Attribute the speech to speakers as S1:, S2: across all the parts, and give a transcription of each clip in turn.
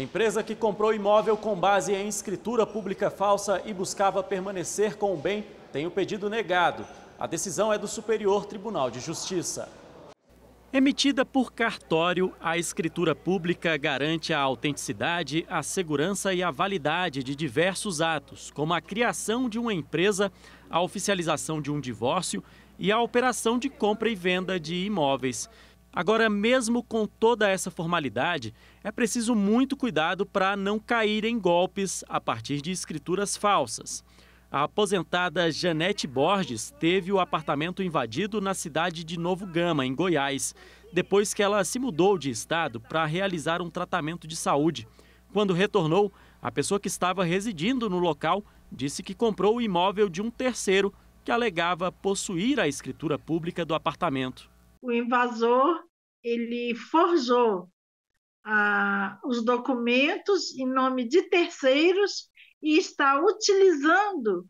S1: Empresa que comprou imóvel com base em escritura pública falsa e buscava permanecer com o bem tem o pedido negado. A decisão é do Superior Tribunal de Justiça. Emitida por cartório, a escritura pública garante a autenticidade, a segurança e a validade de diversos atos, como a criação de uma empresa, a oficialização de um divórcio e a operação de compra e venda de imóveis. Agora, mesmo com toda essa formalidade, é preciso muito cuidado para não cair em golpes a partir de escrituras falsas. A aposentada Janete Borges teve o apartamento invadido na cidade de Novo Gama, em Goiás, depois que ela se mudou de estado para realizar um tratamento de saúde. Quando retornou, a pessoa que estava residindo no local disse que comprou o imóvel de um terceiro que alegava possuir a escritura pública do apartamento
S2: o invasor ele forjou ah, os documentos em nome de terceiros e está utilizando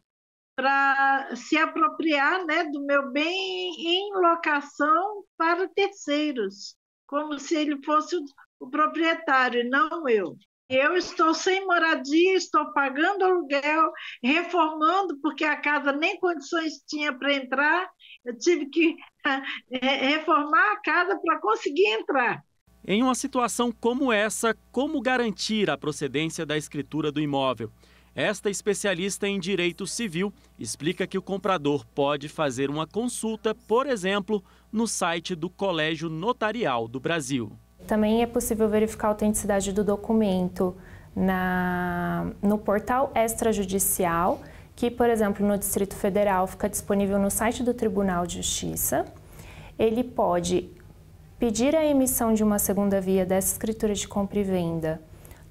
S2: para se apropriar né, do meu bem em locação para terceiros, como se ele fosse o proprietário, não eu. Eu estou sem moradia, estou pagando aluguel, reformando, porque a casa nem condições tinha para entrar. Eu tive que reformar a casa para conseguir entrar.
S1: Em uma situação como essa, como garantir a procedência da escritura do imóvel? Esta especialista em direito civil explica que o comprador pode fazer uma consulta, por exemplo, no site do Colégio Notarial do Brasil.
S3: Também é possível verificar a autenticidade do documento na, no portal extrajudicial, que, por exemplo, no Distrito Federal fica disponível no site do Tribunal de Justiça. Ele pode pedir a emissão de uma segunda via dessa escritura de compra e venda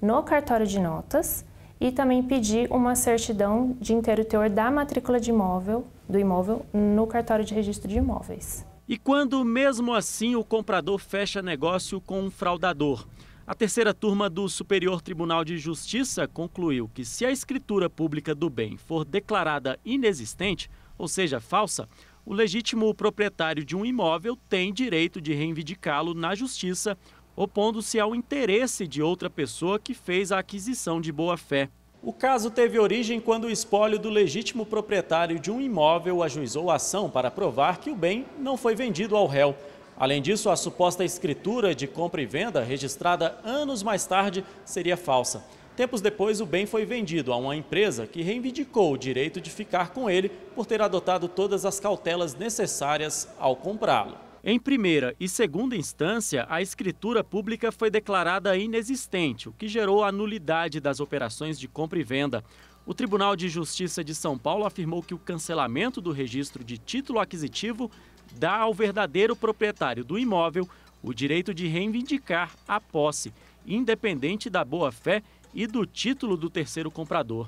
S3: no cartório de notas e também pedir uma certidão de inteiro teor da matrícula de imóvel, do imóvel no cartório de registro de imóveis.
S1: E quando mesmo assim o comprador fecha negócio com um fraudador. A terceira turma do Superior Tribunal de Justiça concluiu que, se a escritura pública do bem for declarada inexistente, ou seja, falsa, o legítimo proprietário de um imóvel tem direito de reivindicá-lo na justiça, opondo-se ao interesse de outra pessoa que fez a aquisição de boa-fé. O caso teve origem quando o espólio do legítimo proprietário de um imóvel ajuizou a ação para provar que o bem não foi vendido ao réu. Além disso, a suposta escritura de compra e venda, registrada anos mais tarde, seria falsa. Tempos depois, o bem foi vendido a uma empresa que reivindicou o direito de ficar com ele por ter adotado todas as cautelas necessárias ao comprá-lo. Em primeira e segunda instância, a escritura pública foi declarada inexistente, o que gerou a nulidade das operações de compra e venda. O Tribunal de Justiça de São Paulo afirmou que o cancelamento do registro de título aquisitivo dá ao verdadeiro proprietário do imóvel o direito de reivindicar a posse, independente da boa-fé e do título do terceiro comprador.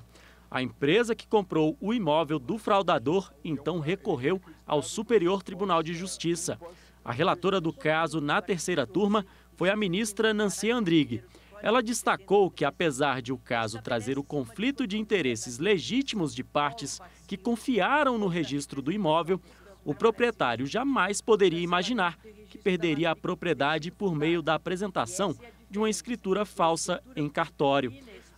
S1: A empresa que comprou o imóvel do fraudador então recorreu ao Superior Tribunal de Justiça. A relatora do caso na terceira turma foi a ministra Nancy Andrighi. Ela destacou que, apesar de o caso trazer o conflito de interesses legítimos de partes que confiaram no registro do imóvel, o proprietário jamais poderia imaginar que perderia a propriedade por meio da apresentação de uma escritura falsa em cartório.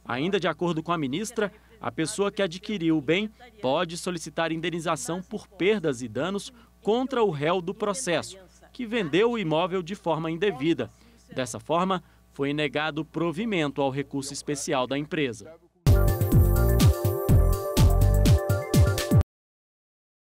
S1: Ainda de acordo com a ministra, a pessoa que adquiriu o bem pode solicitar indenização por perdas e danos contra o réu do processo, que vendeu o imóvel de forma indevida. Dessa forma, foi negado provimento ao recurso especial da empresa.